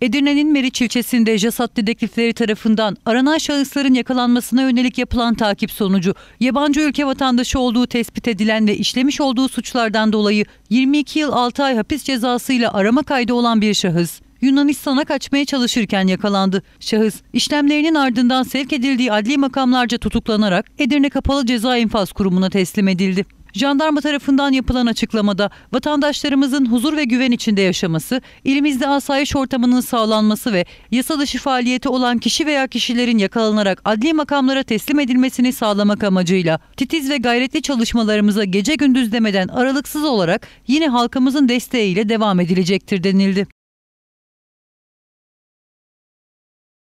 Edirne'nin Meriç ilçesinde JASAT dedektifleri tarafından aranan şahısların yakalanmasına yönelik yapılan takip sonucu yabancı ülke vatandaşı olduğu tespit edilen ve işlemiş olduğu suçlardan dolayı 22 yıl 6 ay hapis cezasıyla arama kaydı olan bir şahıs Yunanistan'a kaçmaya çalışırken yakalandı. Şahıs işlemlerinin ardından sevk edildiği adli makamlarca tutuklanarak Edirne Kapalı Ceza İnfaz Kurumu'na teslim edildi. Jandarma tarafından yapılan açıklamada vatandaşlarımızın huzur ve güven içinde yaşaması, ilimizde asayiş ortamının sağlanması ve yasa dışı faaliyeti olan kişi veya kişilerin yakalanarak adli makamlara teslim edilmesini sağlamak amacıyla titiz ve gayretli çalışmalarımıza gece gündüz demeden aralıksız olarak yine halkımızın desteğiyle devam edilecektir denildi.